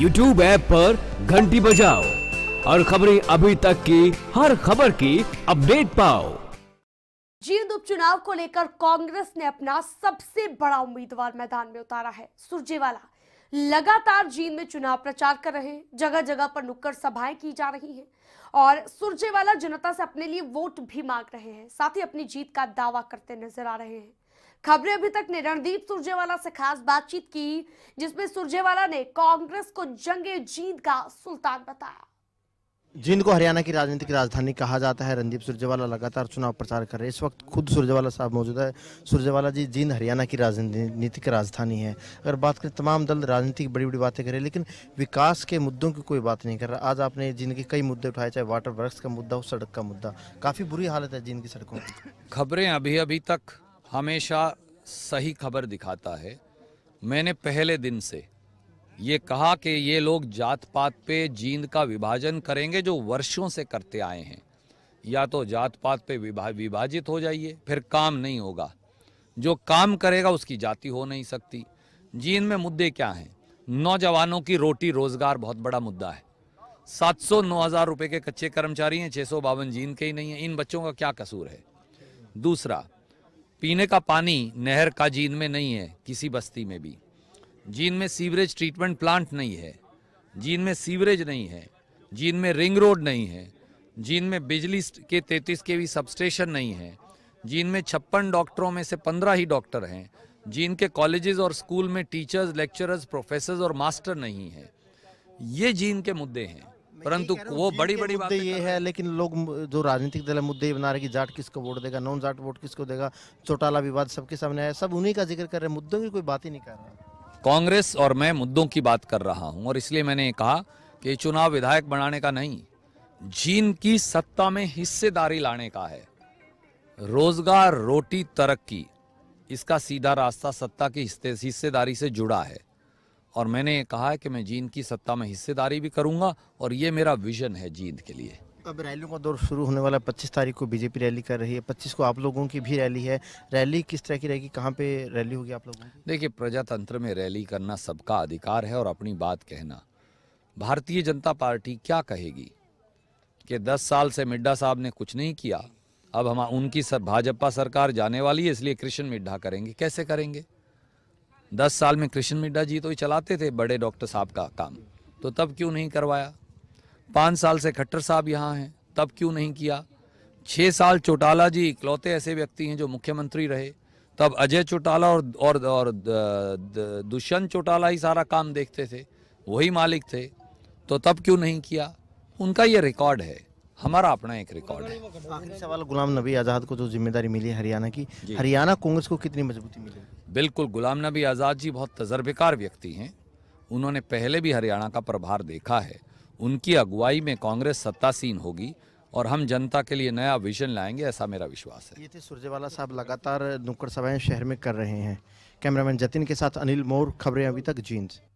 YouTube app पर घंटी बजाओ और खबरें अभी तक की हर खबर की अपडेट पाओ जींद उपचुनाव को लेकर कांग्रेस ने अपना सबसे बड़ा उम्मीदवार मैदान में उतारा है सुरजेवाला लगातार जींद में चुनाव प्रचार कर रहे हैं जगह जगह पर नुक्कड़ सभाएं की जा रही हैं और सुरजेवाला जनता से अपने लिए वोट भी मांग रहे हैं साथ ही अपनी जीत का दावा करते नजर आ रहे हैं खबरें अभी तक ने रणदीप सुरजेवाला से खास बातचीत की जिसमें सुरजेवाला ने कांग्रेस को जंगे जींद का सुल्तान बताया जींद को हरियाणा की राजनीतिक राजधानी कहा जाता है रणदीप सुरजेवाला लगातार चुनाव प्रचार कर रहे हैं इस वक्त खुद सुरजेवाला साहब मौजूद है सुरजेवाला जी जींद हरियाणा की राजनीतिक राजधानी है अगर बात करें तमाम दल राजनीतिक बड़ी बड़ी बातें कर रहे हैं लेकिन विकास के मुद्दों की कोई बात नहीं कर रहा आज आपने जींद के कई मुद्दे उठाए चाहे वाटर वर्क का मुद्दा हो सड़क का मुद्दा काफ़ी बुरी हालत है जींद की सड़कों की खबरें अभी अभी तक हमेशा सही खबर दिखाता है मैंने पहले दिन से ये कहा कि ये लोग जात पात पे जींद का विभाजन करेंगे जो वर्षों से करते आए हैं या तो जात पात पे विभा विभाजित हो जाइए फिर काम नहीं होगा जो काम करेगा उसकी जाति हो नहीं सकती जींद में मुद्दे क्या हैं नौजवानों की रोटी रोजगार बहुत बड़ा मुद्दा है सात सौ नौ हज़ार रुपये के कच्चे कर्मचारी हैं छः सौ बावन जींद के ही नहीं हैं इन बच्चों का क्या कसूर है दूसरा पीने का पानी नहर का जीन में नहीं है किसी बस्ती में भी जीन में सीवरेज ट्रीटमेंट प्लांट नहीं है जीन में सीवरेज नहीं है जीन में रिंग रोड नहीं है जीन में बिजली के 33 के भी सबस्टेशन नहीं है जीन में छप्पन डॉक्टरों में से 15 ही डॉक्टर हैं जीन के कॉलेजेस और स्कूल में टीचर्स लेक्चरर्स प्रोफेसर और मास्टर नहीं हैं ये जीन के मुद्दे हैं परंतु वो बड़ी बड़ी बात ये है लेकिन लोग जो राजनीतिक दल है मुद्दे ये बना रहे कि जाट किसको वोट देगा नॉन जाट वोट किसको देगा चौटाला विवाद सबके सामने आया सब उन्हीं का जिक्र कर रहे हैं मुद्दों की कोई बात ही नहीं कर रहा कांग्रेस और मैं मुद्दों की बात कर रहा हूँ और इसलिए मैंने कहा कि चुनाव विधायक बनाने का नहीं जीन की सत्ता में हिस्सेदारी लाने का है रोजगार रोटी तरक्की इसका सीधा रास्ता सत्ता की हिस्सेदारी से जुड़ा है और मैंने कहा है कि मैं जींद की सत्ता में हिस्सेदारी भी करूंगा और ये मेरा विजन है जींद के लिए अब रैलियों का दौर शुरू होने वाला है 25 तारीख को बीजेपी रैली कर रही है 25 को आप लोगों की भी रैली है रैली किस तरह की रहेगी कहाँ पे रैली होगी आप लोगों की देखिए प्रजातंत्र में रैली करना सबका अधिकार है और अपनी बात कहना भारतीय जनता पार्टी क्या कहेगी कि 10 साल से मिड्डा साहब ने कुछ नहीं किया अब हम उनकी सर भाजपा सरकार जाने वाली है इसलिए कृष्ण मिड्ढा करेंगे कैसे करेंगे दस साल में कृष्ण मिड्डा जी तो ही चलाते थे बड़े डॉक्टर साहब का काम तो तब क्यों नहीं करवाया पाँच साल से खट्टर साहब यहाँ हैं तब क्यों नहीं किया छः साल चौटाला जी इकलौते ऐसे व्यक्ति हैं जो मुख्यमंत्री रहे तब अजय चौटाला और और, और दुष्यंत चौटाला ही सारा काम देखते थे वही मालिक थे तो तब क्यों नहीं किया उनका ये रिकॉर्ड है हमारा अपना एक रिकॉर्ड है आखिरी सवाल गुलाम नबी आज़ाद को जो जिम्मेदारी मिली हरियाणा की हरियाणा कांग्रेस को कितनी मजबूती मिली बिल्कुल गुलाम नबी आज़ाद जी बहुत तजर्बेकार व्यक्ति हैं उन्होंने पहले भी हरियाणा का प्रभार देखा है उनकी अगुवाई में कांग्रेस सत्तासीन होगी और हम जनता के लिए नया विजन लाएंगे ऐसा मेरा विश्वास है ये थे सुरजेवाला साहब लगातार नुक्कड़ सभाएं शहर में कर रहे हैं कैमरामैन जतिन के साथ अनिल मोर खबरें अभी तक जींद